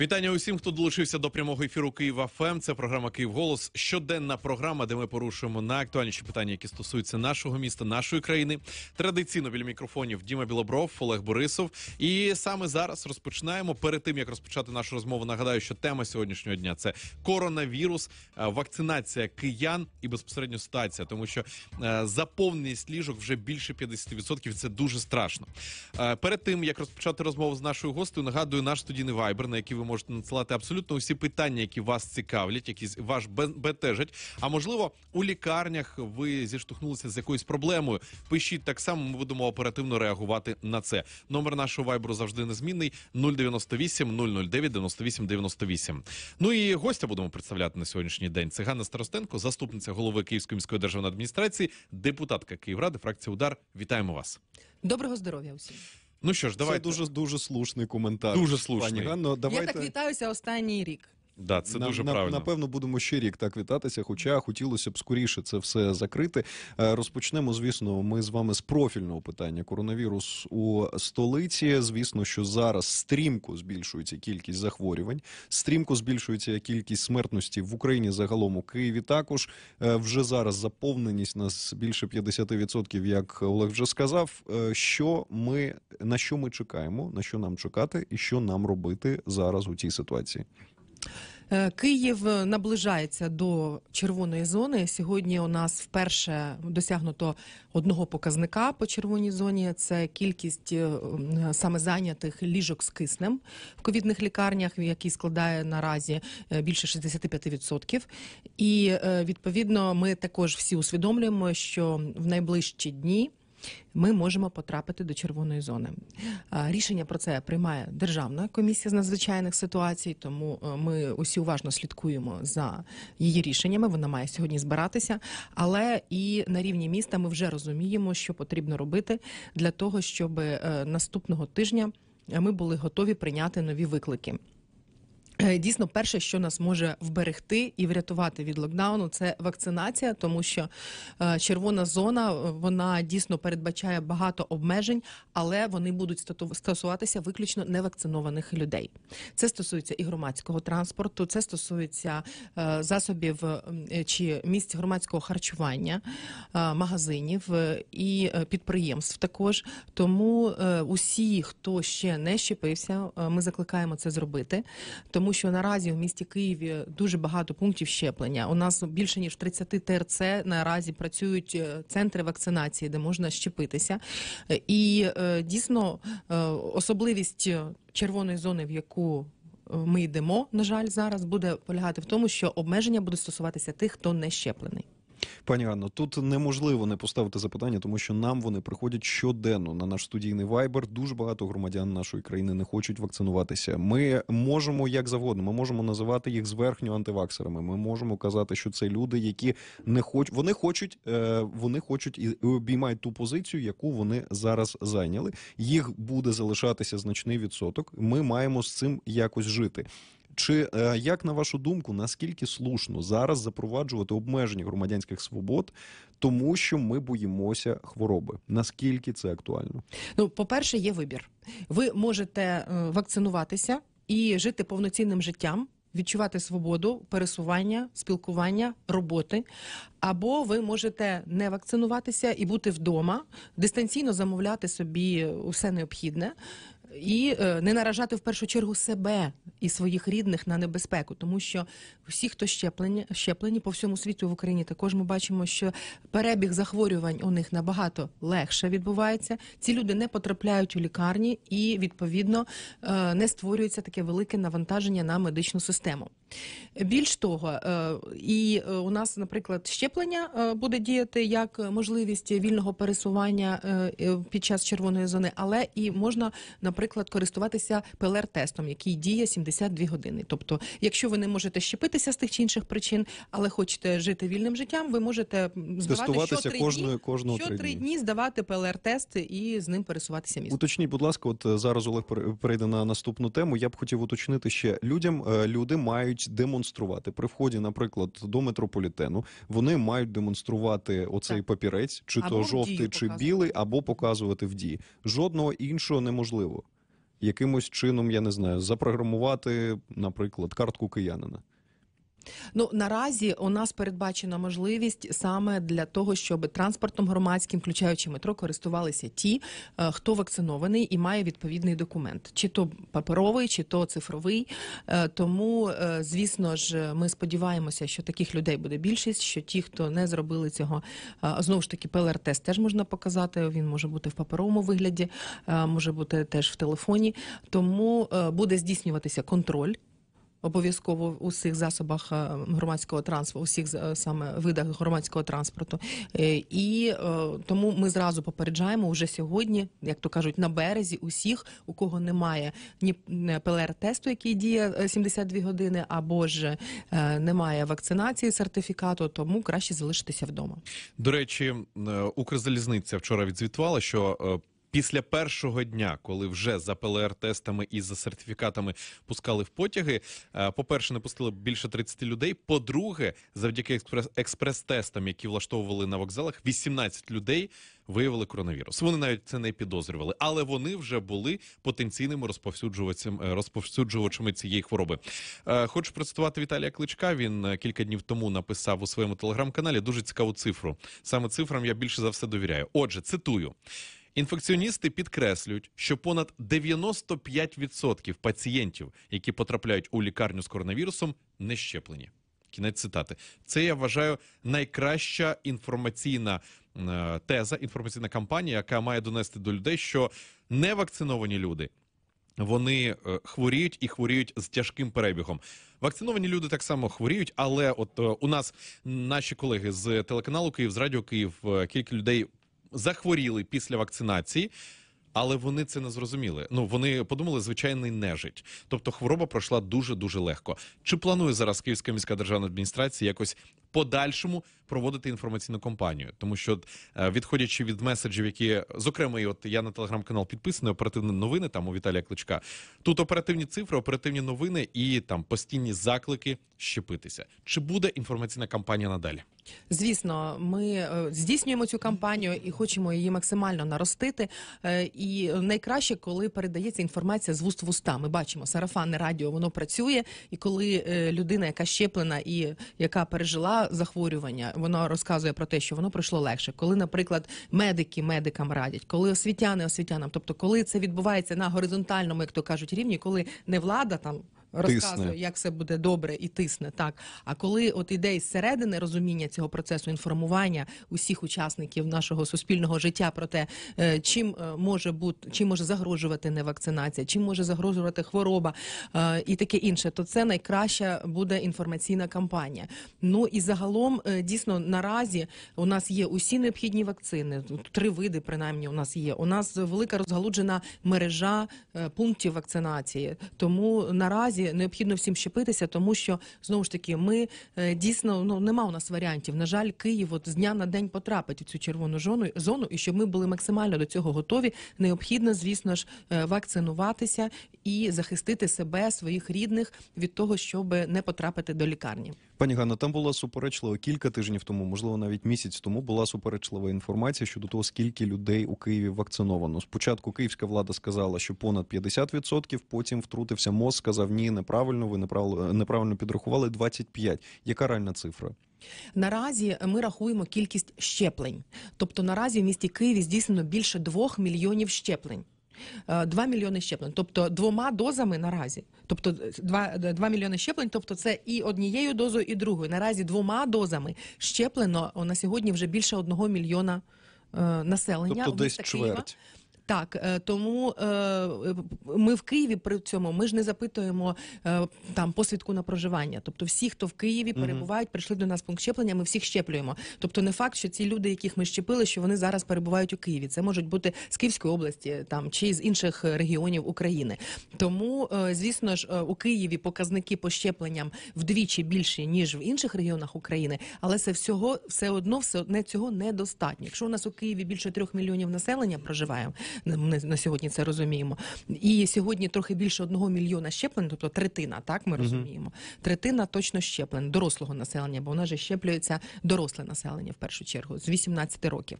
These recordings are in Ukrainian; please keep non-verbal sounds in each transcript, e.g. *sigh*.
Вітання усім, хто долучився до прямого ефіру Києва ФМ. Це програма Київ Голос. Щоденна програма, де ми порушуємо найактуальніші питання, які стосуються нашого міста, нашої країни. Традиційно біля мікрофонів Діма Білобров, Олег Борисов. І саме зараз розпочинаємо. Перед тим як розпочати нашу розмову, нагадаю, що тема сьогоднішнього дня це коронавірус, е, вакцинація киян і безпосередньо ситуація, тому що е, заповненість ліжок вже більше 50%. Це дуже страшно. Е, перед тим як розпочати розмову з нашою гостею, нагадую наш студійний вайбер, на який ви можете надсилати абсолютно усі питання, які вас цікавлять, які вас бентежать. А можливо, у лікарнях ви зіштовхнулися з якоюсь проблемою. Пишіть так само. Ми будемо оперативно реагувати на це. Номер нашого вайберу завжди незмінний 098 009 98 98. Ну і гостя будемо представляти на сьогоднішній день. Це Ганна Старостенко, заступниця голови Київської міської державної адміністрації, депутатка Київради, фракція Удар. Вітаємо вас. Доброго здоров'я усім. Ну що ж, давай дуже дуже слушний коментар. Дуже слушний. Пані Ганно, давайте... Я так вітаюся останній рік. Да, це дуже на, правильно. Напевно, будемо ще рік так вітатися. Хоча хотілося б скоріше це все закрити. Е, розпочнемо, звісно, ми з вами з профільного питання. Коронавірус у столиці. Звісно, що зараз стрімко збільшується кількість захворювань, стрімко збільшується кількість смертності в Україні загалом у Києві. Також е, вже зараз заповненість нас більше 50%, як Олег вже сказав. Е, що ми на що ми чекаємо, на що нам чекати, і що нам робити зараз у цій ситуації. Е, Київ наближається до червоної зони. Сьогодні у нас вперше досягнуто одного показника по червоній зоні. Це кількість е, саме зайнятих ліжок з киснем в ковідних лікарнях, який складає наразі е, більше 65%. І відповідно, ми також всі усвідомлюємо, що в найближчі дні ми можемо потрапити до червоної зони. Рішення про це приймає державна комісія з надзвичайних ситуацій, тому е, ми усі уважно слідкуємо за її рішеннями. Вона має сьогодні збиратися, але і на рівні міста ми вже розуміємо, що потрібно робити для того, щоб е, наступного тижня е, ми були готові прийняти нові виклики. Е, дійсно, перше, що нас може вберегти і врятувати від локдауну, це вакцинація, тому що е, червона зона е, вона дійсно передбачає багато обмежень, але вони будуть стосуватися виключно невакцинованих людей. Це стосується і громадського транспорту, це стосується засобів чи місць громадського харчування, магазинів і підприємств. Також тому усі, хто ще не щепився, ми закликаємо це зробити. Тому тому що наразі в місті Києві дуже багато пунктів щеплення. У нас більше ніж 30 ТРЦ наразі працюють е, центри вакцинації, де можна щепитися, і е, дійсно е, особливість червоної зони, в яку ми йдемо, на жаль, зараз буде полягати в тому, що обмеження будуть стосуватися тих, хто не щеплений. Пані Ганно, тут неможливо не поставити запитання, тому що нам вони приходять щоденно на наш студійний вайбер. Дуже багато громадян нашої країни не хочуть вакцинуватися. Ми можемо як завгодно, ми можемо називати їх зверхньо антиваксерами. Ми можемо казати, що це люди, які не хочуть. Вони хочуть, е, вони хочуть і обіймають ту позицію, яку вони зараз зайняли. Їх буде залишатися значний відсоток. Ми маємо з цим якось жити. Чи е, як на вашу думку, наскільки слушно зараз запроваджувати обмеження громадянських свобод, тому що ми боїмося хвороби? Наскільки це актуально? Ну, по перше, є вибір. Ви можете е, вакцинуватися і жити повноцінним життям. Відчувати свободу пересування, спілкування, роботи, або ви можете не вакцинуватися і бути вдома, дистанційно замовляти собі усе необхідне, і е, не наражати в першу чергу себе і своїх рідних на небезпеку, тому що всі, хто щеплені, щеплені по всьому світу в Україні, також ми бачимо, що перебіг захворювань у них набагато легше відбувається. Ці люди не потрапляють у лікарні і відповідно е, не створюється таке велике навантаження на медичну систему. Більш того, е, і е, у нас, наприклад, щеплення е, буде діяти як можливість вільного пересування під час червоної зони, але і можна, наприклад, користуватися ПЛР-тестом, який діє 72 години. Тобто, якщо ви не можете щепитися з тих чи інших причин, але хочете жити вільним життям, ви можете здавати що кожної кожного що дні здавати ПЛР-тест і з ним пересуватися містом. Уточніть, будь ласка, от зараз Олег перейде на наступну тему. Я б хотів уточнити ще людям. Люди мають мають демонструвати при вході, наприклад, до метрополітену. Вони мають демонструвати оцей так. папірець, чи або то жовтий, чи показувати. білий, або показувати в дії. Жодного іншого неможливо. Якимось чином, я не знаю, запрограмувати, наприклад, картку киянина. Ну наразі у нас передбачена можливість саме для того, щоб транспортом громадським, включаючи метро, користувалися ті, е, хто вакцинований і має відповідний документ, чи то паперовий, чи то цифровий. Е, тому, е, звісно ж, ми сподіваємося, що таких людей буде більшість. Що ті, хто не зробили цього, знову ж таки, ПЛР-тест теж можна показати. Він може бути в паперовому вигляді, може бути теж в телефоні. Тому буде здійснюватися контроль обов'язково в усіх засобах е, громадського транспорту, усіх е, саме видах громадського транспорту. Е, і тому ми зразу попереджаємо вже сьогодні, як то кажуть, на березі усіх, у кого немає ні ПЛР-тесту, який діє 72 години, або ж немає вакцинації сертифікату, тому краще залишитися вдома. До речі, Укрзалізниця вчора відзвітувала, що Після першого дня, коли вже за ПЛР-тестами і за сертифікатами пускали в потяги, е, по-перше, не пустили більше 30 людей. По-друге, завдяки експрес-тестам, які влаштовували на вокзалах, 18 людей виявили коронавірус. Вони навіть це не підозрювали, але вони вже були потенційними розповсюджувачами е, розповсюджувачами цієї хвороби. Е, хочу процитувати Віталія Кличка. Він кілька днів тому написав у своєму телеграм-каналі дуже цікаву цифру. Саме цифрам я більше за все довіряю. Отже, цитую. Інфекціоністи підкреслюють, що понад 95% пацієнтів, які потрапляють у лікарню з коронавірусом, не щеплені. Кінець цитати. Це я вважаю найкраща інформаційна е, теза, інформаційна кампанія, яка має донести до людей, що невакциновані люди. Вони е, хворіють і хворіють з тяжким перебігом. Вакциновані люди так само хворіють, але от е, у нас наші колеги з телеканалу Київ з Радіо Київ кілька людей захворіли після вакцинації. Але вони це не зрозуміли. Ну вони подумали звичайний нежить. Тобто хвороба пройшла дуже дуже легко. Чи планує зараз Київська міська державна адміністрація якось подальшому проводити інформаційну кампанію, тому що е, відходячи від меседжів, які зокрема, і от я на телеграм-канал підписаний, оперативні новини там у Віталія Кличка. Тут оперативні цифри, оперативні новини і там постійні заклики щепитися. Чи буде інформаційна кампанія надалі? Звісно, ми е, здійснюємо цю кампанію і хочемо її максимально наростити. Е, і найкраще, коли передається інформація з вуст в уста. Ми бачимо сарафанне радіо, воно працює. І коли людина, яка щеплена і яка пережила захворювання, воно розказує про те, що воно пройшло легше, коли, наприклад, медики медикам радять, коли освітяни освітянам, тобто коли це відбувається на горизонтальному, як то кажуть, рівні, коли не влада там розказує, тисне. як все буде добре і тисне. Так а коли от іде із середини розуміння цього процесу інформування усіх учасників нашого суспільного життя про те, е, чим е, може бути чим може загрожувати невакцинація, чим може загрожувати хвороба е, і таке інше, то це найкраща буде інформаційна кампанія. Ну і загалом дійсно наразі у нас є усі необхідні вакцини. Три види принаймні у нас є. У нас велика розгалуджена мережа пунктів вакцинації, тому наразі необхідно всім щепитися, тому що знову ж таки ми е, дійсно ну нема у нас варіантів. На жаль, Київ от з дня на день потрапить у цю червону зону, зону, і щоб ми були максимально до цього готові. Необхідно, звісно ж, е, вакцинуватися і захистити себе, своїх рідних від того, щоб не потрапити до лікарні. Пані Ганна, там була суперечлива кілька тижнів тому, можливо, навіть місяць тому була суперечлива інформація щодо того, скільки людей у Києві вакциновано. Спочатку київська влада сказала, що понад 50%, Потім втрутився МОЗ, сказав ні, неправильно. Ви неправильно підрахували 25%. Яка реальна цифра? Наразі ми рахуємо кількість щеплень, тобто наразі в місті Києві здійснено більше 2 мільйонів щеплень. 2 е, мільйони щеплень, тобто двома дозами наразі, тобто 2, е, 2 е, мільйони щеплень, тобто це і однією дозою, і другою. Наразі двома дозами щеплено на сьогодні вже більше одного мільйона населення. Тобто десь чверть. Так е, тому е, е, ми в Києві при цьому ми ж не запитуємо там посвідку на проживання. Тобто, всі, хто в Києві перебувають, прийшли до нас пункт щеплення. Ми всіх щеплюємо. Тобто, не факт, що ці люди, яких ми щепили, що вони зараз перебувають у Києві. Це можуть бути з Київської області там чи з інших регіонів України. Тому звісно ж у Києві показники по щепленням вдвічі більші ніж в інших регіонах України, але це всього все одно все одне цього недостатньо. Якщо у нас у Києві більше трьох мільйонів населення проживає, ми на сьогодні це розуміємо. І сьогодні трохи більше одного мільйона щеплень, тобто третина, так ми розуміємо. Третина точно щеплень дорослого населення, бо вона же щеплюється доросле населення в першу чергу з 18 років.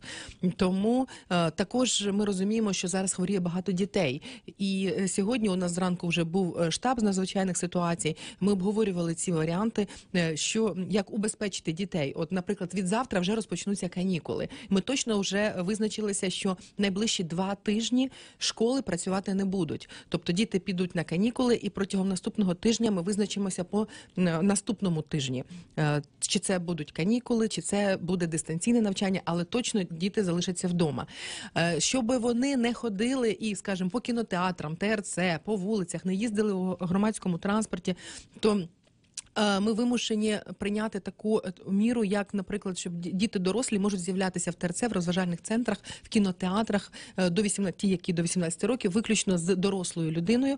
Тому е, також ми розуміємо, що зараз хворіє багато дітей. І е, сьогодні у нас зранку вже був е, штаб з надзвичайних ситуацій. Ми обговорювали ці варіанти, е, що як убезпечити дітей. От, наприклад, від завтра вже розпочнуться канікули. Ми точно вже визначилися, що найближчі два тижні школи працювати не будуть. Тобто діти підуть на канікули, і протягом наступного тижня ми визначимося по наступному тижні. Е, чи це будуть канікули, чи це буде дистанційне навчання, але точно діти залишаться вдома. Е, Щоб вони не ходили і, скажімо, по кінотеатрам, ТРЦ, по вулицях, не їздили у громадському транспорті, то Е, ми вимушені прийняти таку е, міру, як, наприклад, щоб діти дорослі можуть з'являтися в ТРЦ, в розважальних центрах, в кінотеатрах е, до 18, ті, які до 18 років, виключно з дорослою людиною,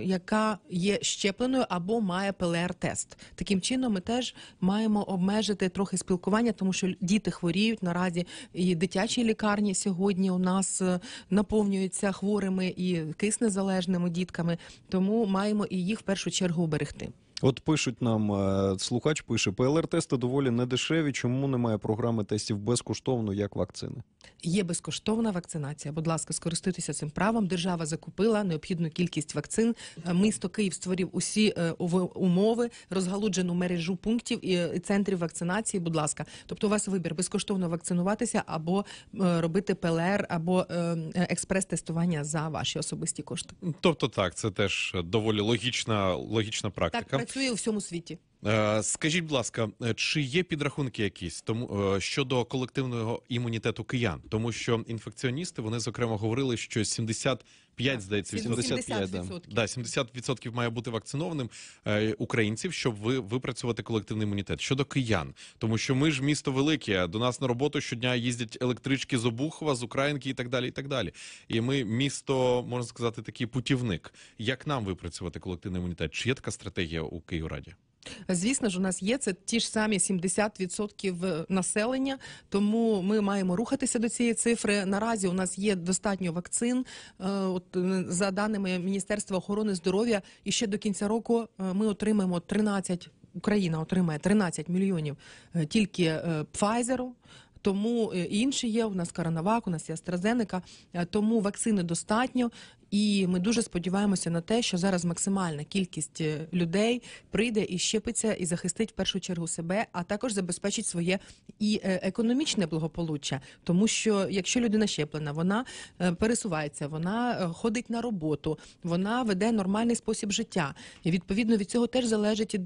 яка є щепленою або має ПЛР-тест. Таким чином, ми теж маємо обмежити трохи спілкування, тому що діти хворіють наразі. І дитячі лікарні сьогодні у нас наповнюються хворими і киснезалежними дітками, тому маємо і їх в першу чергу оберегти. От пишуть нам, е, слухач пише, ПЛР-тести доволі недешеві. Чому немає програми тестів безкоштовно, як вакцини? Є безкоштовна вакцинація. Будь ласка, скористуйтеся цим правом. Держава закупила необхідну кількість вакцин. Е, місто Київ створив усі е, умови, розгалуджену мережу пунктів і центрів вакцинації. Будь ласка, тобто у вас вибір безкоштовно вакцинуватися або робити ПЛР, або експрес-тестування за ваші особисті кошти. Тобто, так це теж доволі логічна логічна практика. Так, працює у всьому світі. Е, скажіть, будь ласка, е, чи є підрахунки якісь тому е, щодо колективного імунітету киян? Тому що інфекціоністи вони зокрема говорили, що 75, здається, 75, 70%. да, 70% має бути вакцинованим українців, щоб ви випрацювати колективний імунітет щодо киян, тому що ми ж місто велике. До нас на роботу щодня їздять електрички з Обухова, з Українки і так далі. І так далі. І ми місто можна сказати такий путівник. Як нам випрацювати колективний імунітет? Чи є така стратегія у Київраді? Звісно ж, у нас є це ті ж самі 70% е, населення, тому ми маємо рухатися до цієї цифри. Наразі у нас є достатньо вакцин. Е, от за даними Міністерства охорони здоров'я, і ще до кінця року е, ми отримаємо 13, Україна отримає 13 мільйонів тільки Пфайзеру, тому інші є. У нас Коронавак, у нас є AstraZeneca, тому вакцини достатньо, і ми дуже сподіваємося на те, що зараз максимальна кількість е, людей прийде і щепиться, і захистить в першу чергу себе, а також забезпечить своє і е, економічне благополуччя. Тому що якщо людина щеплена, вона е, пересувається, вона ходить на роботу, вона веде нормальний спосіб життя. І Відповідно від цього теж залежить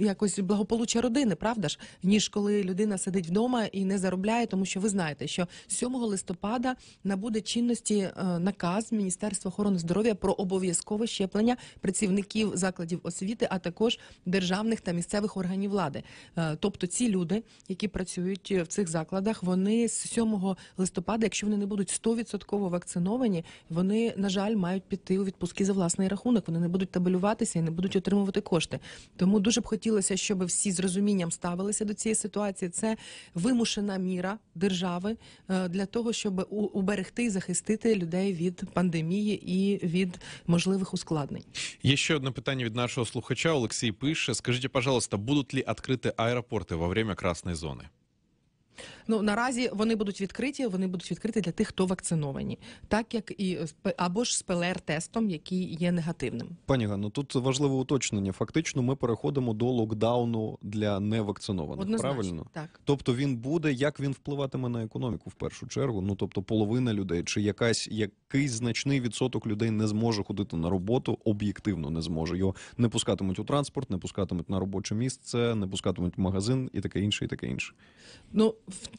якось благополуччя родини, правда ж, ніж коли людина сидить вдома і не заробляє, тому що ви знаєте, що 7 листопада набуде чинності наказ міністерства охорони здоров'я про обов'язкове щеплення працівників закладів освіти, а також державних та місцевих органів влади. Е, тобто, ці люди, які працюють в цих закладах, вони з 7 листопада, якщо вони не будуть 100% вакциновані, вони на жаль мають піти у відпустки за власний рахунок. Вони не будуть табелюватися і не будуть отримувати кошти. Тому дуже б хотілося, щоб всі з розумінням ставилися до цієї ситуації. Це вимушена міра держави е, для того, щоб уберегти і захистити людей від пандемії і від можливих ускладнень. Є ще одне питання від нашого слухача. Олексій пише: скажіть, пожалуйста, будуть ли відкриті аеропорти во время красної зони? Ну наразі вони будуть відкриті. Вони будуть відкриті для тих, хто вакциновані, так як і е, або ж з ПЛР-тестом, який є негативним. Пані Ганно, ну, тут важливе уточнення. Фактично, ми переходимо до локдауну для невакцинованих. Однозначно, правильно так, тобто він буде як він впливатиме на економіку в першу чергу. Ну тобто, половина людей чи якась якийсь значний відсоток людей не зможе ходити на роботу, об'єктивно не зможе його не пускатимуть у транспорт, не пускатимуть на робоче місце, не пускатимуть в магазин і таке інше, і таке інше. Ну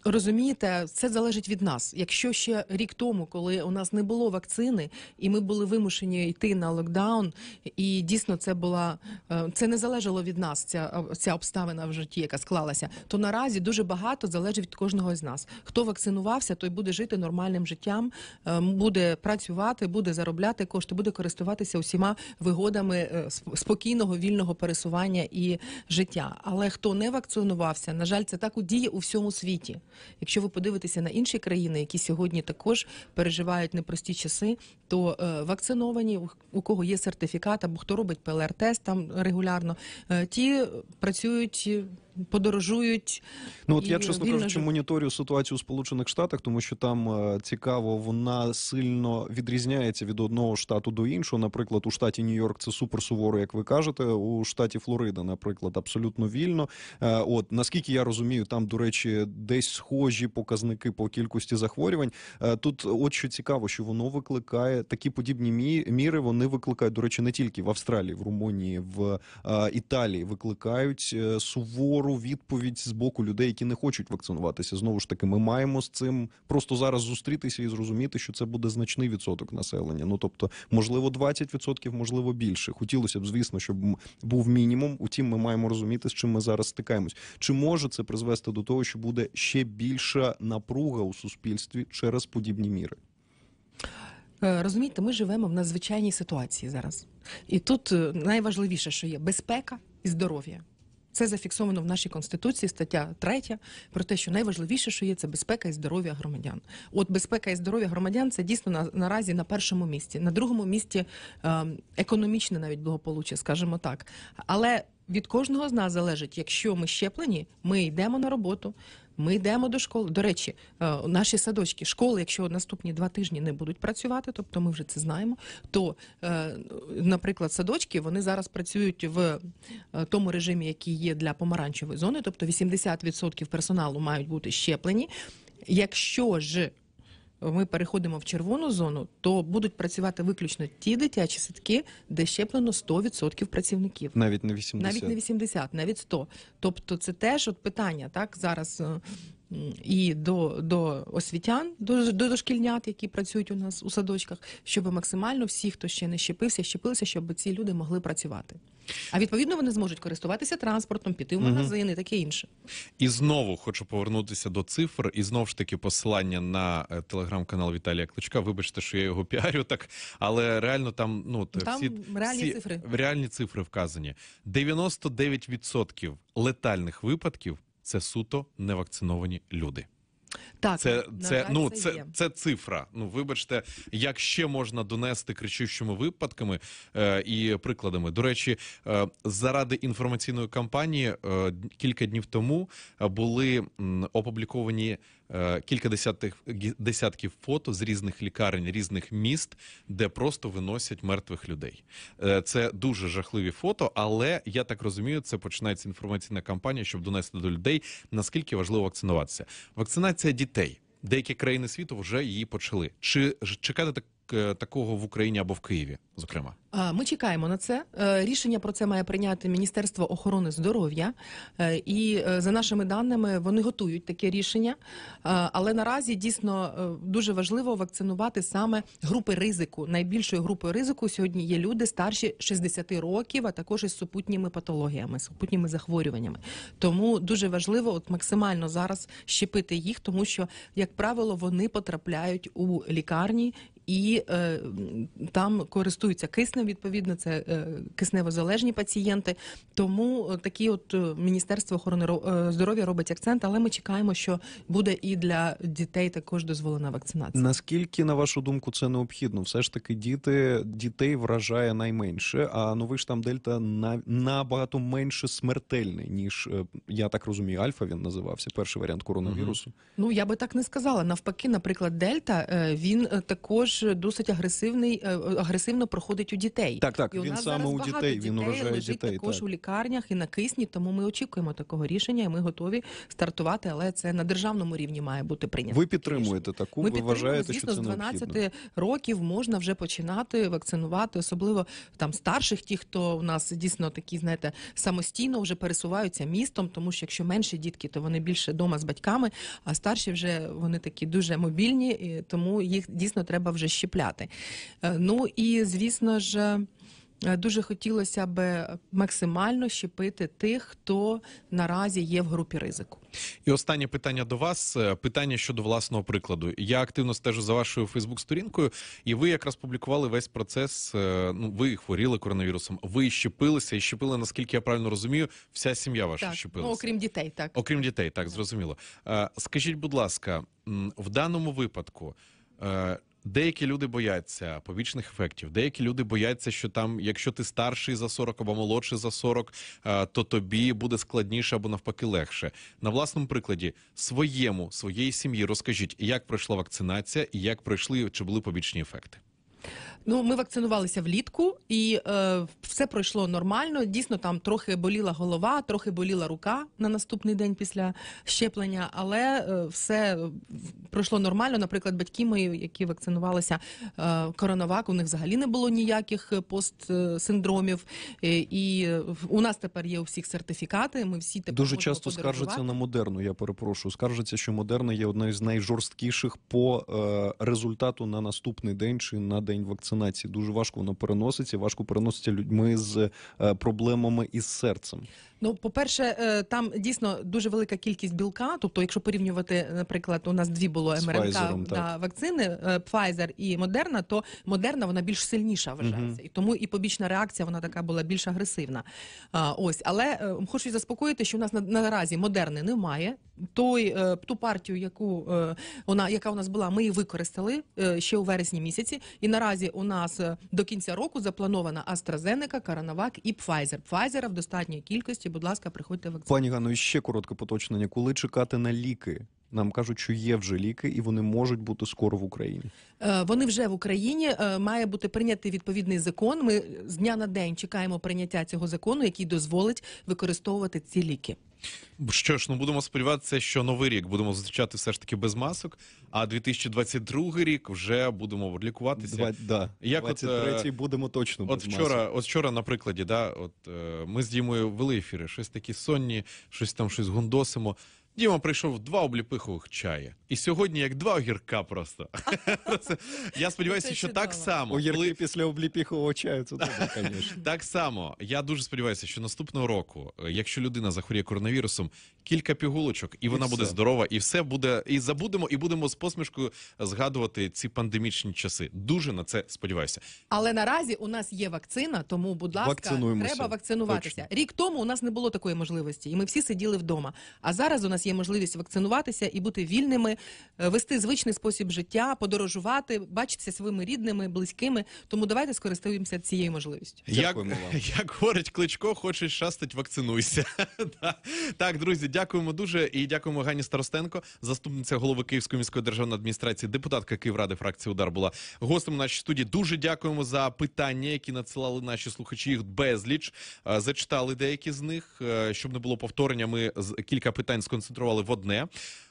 Розумієте, це залежить від нас. Якщо ще рік тому, коли у нас не було вакцини, і ми були вимушені йти на локдаун, і дійсно це була е, це не залежало від нас. Ця е, ця обставина в житті, яка склалася, то наразі дуже багато залежить від кожного з нас. Хто вакцинувався, той буде жити нормальним життям, е, буде працювати, буде заробляти кошти, буде користуватися усіма вигодами спокійного вільного пересування і життя. Але хто не вакцинувався, на жаль, це так у діє у всьому світі світі. Якщо ви подивитеся на інші країни, які сьогодні також переживають непрості часи, то е, вакциновані у кого є сертифікат або хто робить ПЛР-тест там регулярно, е, ті е, працюють подорожують. Ну от і я чесно кажучи, жив... моніторю ситуацію у Сполучених Штатах, тому що там е, цікаво, вона сильно відрізняється від одного штату до іншого. Наприклад, у штаті Нью-Йорк це супер суворо, як ви кажете. У штаті Флорида, наприклад, абсолютно вільно. Е, от наскільки я розумію, там до речі, десь схожі показники по кількості захворювань. Е, тут от що цікаво, що воно викликає такі подібні міри. Вони викликають до речі, не тільки в Австралії, в Румунії, в Італії викликають суворо про відповідь з боку людей, які не хочуть вакцинуватися. Знову ж таки, ми маємо з цим просто зараз зустрітися і зрозуміти, що це буде значний відсоток населення. Ну тобто, можливо, 20%, можливо, більше. Хотілося б, звісно, щоб був мінімум. Утім, ми маємо розуміти, з чим ми зараз стикаємось. Чи може це призвести до того, що буде ще більша напруга у суспільстві через подібні міри? Е, розумієте, ми живемо в надзвичайній ситуації зараз, і тут е, найважливіше, що є безпека і здоров'я. Це зафіксовано в нашій конституції, стаття 3, про те, що найважливіше, що є, це безпека і здоров'я громадян. От безпека і здоров'я громадян це дійсно на, наразі на першому місці, на другому місці е, економічне навіть благополуччя, скажімо так. Але від кожного з нас залежить, якщо ми щеплені, ми йдемо на роботу. Ми йдемо до школи. До речі, е, наші садочки, школи, якщо наступні два тижні не будуть працювати, тобто ми вже це знаємо. То, е, наприклад, садочки вони зараз працюють в е, тому режимі, який є для помаранчевої зони, тобто 80% персоналу мають бути щеплені. Якщо ж ми переходимо в червону зону, то будуть працювати виключно ті дитячі садки, де щеплено 100% працівників. Навіть не 80. Навіть не 80, навіть 100. Тобто це теж от питання, так, зараз е, і до до освітян, до до дошкільнят, які працюють у нас у садочках, щоб максимально всі, хто ще не щепився, щепилися, щоб ці люди могли працювати. А відповідно вони зможуть користуватися транспортом, піти в магазини, угу. таке інше. І знову хочу повернутися до цифр. І знову ж таки посилання на е, телеграм-канал Віталія Кличка. Вибачте, що я його піарю так, але реально там ну там всі, реальні всі, цифри реальні цифри вказані. 99% летальних випадків це суто невакциновані люди. Так, це це жаль, ну це, це це цифра. Ну вибачте, як ще можна донести кричущими випадками е, і прикладами. До речі, е, заради інформаційної кампанії е, кілька днів тому були м, опубліковані Е, кілька десятків, десятків фото з різних лікарень, різних міст, де просто виносять мертвих людей. Е, це дуже жахливі фото, але я так розумію, це починається інформаційна кампанія, щоб донести до людей наскільки важливо вакцинуватися. Вакцинація дітей. Деякі країни світу вже її почали. Чи чекати так, е, такого в Україні або в Києві? Зокрема. Ми чекаємо на це. Е, рішення про це має прийняти Міністерство охорони здоров'я, е, і е, за нашими даними вони готують таке рішення. Але наразі дійсно дуже важливо вакцинувати саме групи ризику. Найбільшою групою ризику сьогодні є люди старші 60 років, а також із супутніми патологіями, супутніми захворюваннями. Тому дуже важливо от максимально зараз щепити їх, тому що, як правило, вони потрапляють у лікарні і е, там користуються киснем діабетичним, відповідно, це е, кисневозалежні пацієнти. Тому е, такі, от е, міністерство охорони здоров'я робить акцент, але ми чекаємо, що буде і для дітей також дозволена вакцинація. Наскільки на вашу думку це необхідно? Все ж таки, діти дітей вражає найменше. А новий ну, штам Дельта на набагато менше смертельний ніж я так розумію. Альфа він називався перший варіант коронавірусу. Ну я би так не сказала. Навпаки, наприклад, Дельта він також досить агресивний, агресивно проходить у дітей дітей. Так, так і він саме у дітей дітей він уважає лежить дітей, також так. у лікарнях і на кисні. Тому ми очікуємо такого рішення, і ми готові стартувати. Але це на державному рівні має бути прийнято. Ви підтримуєте таку. Ми ви вважаєте, звісно, що це з 12 років можна вже починати вакцинувати, особливо там старших, ті, хто у нас дійсно такі, знаєте, самостійно вже пересуваються містом, тому що якщо менші дітки, то вони більше дома з батьками, а старші вже вони такі дуже мобільні, і тому їх дійсно треба вже щепляти. Е, ну і звісно ж дуже е, дуже хотілося б максимально щепити тих, хто наразі є в групі ризику. І останнє питання до вас: е, питання щодо власного прикладу. Я активно стежу за вашою Фейсбук-сторінкою, і ви якраз публікували весь процес. Е, ну, ви хворіли коронавірусом. Ви щепилися і щепили, наскільки я правильно розумію, вся сім'я ваша так. Ну, щепилася. Ну, окрім дітей, так окрім дітей, так зрозуміло. Скажіть, будь ласка, в даному випадку. Деякі люди бояться побічних ефектів. Деякі люди бояться, що там, якщо ти старший за 40 або молодший за 40, е, то тобі буде складніше або навпаки легше. На власному прикладі своєму своєї сім'ї розкажіть, як пройшла вакцинація і як пройшли чи були побічні ефекти. Ну, ми вакцинувалися влітку, і е, все пройшло нормально. Дійсно, там трохи боліла голова, трохи боліла рука на наступний день після щеплення, але е, все е, пройшло нормально. Наприклад, батьки мої, які вакцинувалися е, коронавак, у них взагалі не було ніяких постсиндромів. Е, і у нас тепер є у всіх сертифікати. Ми всі тепер дуже часто скаржаться на модерну. Я перепрошую, скаржаться, що модерна є одна із найжорсткіших по е, результату на наступний день чи на день вакцинації інтонації. Дуже важко воно переноситься, важко переноситься людьми з е, проблемами із серцем. Ну, по перше, е, там дійсно дуже велика кількість білка. Тобто, якщо порівнювати, наприклад, у нас дві було МРНК да, вакцини е, Pfizer і Moderna, то Moderna вона більш сильніша вважається, і тому і побічна реакція вона така була більш агресивна. А, Ось, але хочу заспокоїти, що у нас на наразі модерни немає. Той ту партію, яку вона яка у нас була, ми її використали ще у вересні місяці, і наразі у нас е, до кінця року запланована AstraZeneca, Коронавак і Pfizer. Pfizer в достатній кількості. Будь ласка, приходьте в Пані Ганно, ще коротке поточнення. Коли чекати на ліки? Нам кажуть, що є вже ліки, і вони можуть бути скоро в Україні. Е, вони вже в Україні е, має бути прийнятий відповідний закон. Ми з дня на день чекаємо прийняття цього закону, який дозволить використовувати ці ліки. Що ж, ну будемо сподіватися, що новий рік будемо зустрічати все ж таки без масок. А 2022 рік вже будемо лікуватися. Два, да. Як 23 от, е, будемо точно от без вчора, масок. от вчора, на прикладі, да, от ми з Дімою вели ефіри, щось такі сонні, щось там, щось гундосимо. Діма прийшов два обліпихових чая. І сьогодні як два огірка просто. *laughs* Я сподіваюся, що так само. Огірки після обліпіхового чаю це добре, звісно. Так само. Я дуже сподіваюся, що наступного року, е, якщо людина захворіє коронавірусом, кілька пігулочок, і вона буде здорова, і все буде, і забудемо, і будемо з посмішкою згадувати ці пандемічні часи. Дуже на це сподіваюся. Але наразі у нас є вакцина, тому, будь ласка, треба вакцинуватися. Рік тому у нас не було такої можливості, і ми всі сиділи вдома. А зараз у нас є можливість вакцинуватися і бути вільними, е, вести звичний спосіб життя, подорожувати, бачитися своїми рідними, близькими. Тому давайте скористаємося цією можливістю. Дякуємо як, вам. *laughs* як говорить кличко, хочеш шастить, вакцинуйся. *laughs* так, друзі, дякуємо дуже і дякуємо Гані Старостенко, заступниця голови Київської міської державної адміністрації, депутатка Київради фракції удар була гостем в нашій студії. Дуже дякуємо за питання, які надсилали наші слухачі. Їх безліч е, зачитали деякі з них, е, щоб не було повторення. Ми кілька питань сконцентрували сконцентрували в одне.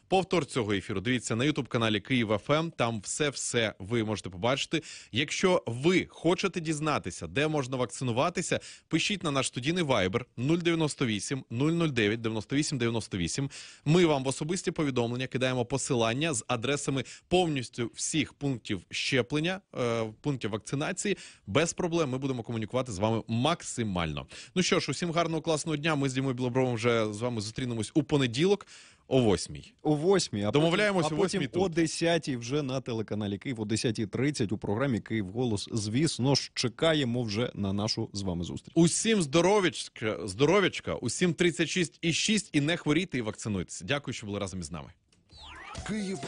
Повтор цього ефіру. Дивіться на ютуб каналі Київ ФМ. Ем. Там все все ви можете побачити. Якщо ви хочете дізнатися, де можна вакцинуватися, пишіть на наш студійний вайбер 098 009 98 98. Ми вам в особисті повідомлення кидаємо посилання з адресами повністю всіх пунктів щеплення, е, пунктів вакцинації. Без проблем ми будемо комунікувати з вами максимально. Ну що ж, усім гарного класного дня. Ми з Дімою Білобровим вже з вами зустрінемось у понеділок о восьмій. О восьмій. А Домовляємось потім, о восьмій тут. о десятій вже на телеканалі Київ о 10.30 у програмі Київ Голос. Звісно ж, чекаємо вже на нашу з вами зустріч. Усім здоров'ячка, здоров'ячка, усім 36,6 і не хворійте і вакцинуйтеся. Дякую, що були разом із нами. Київ.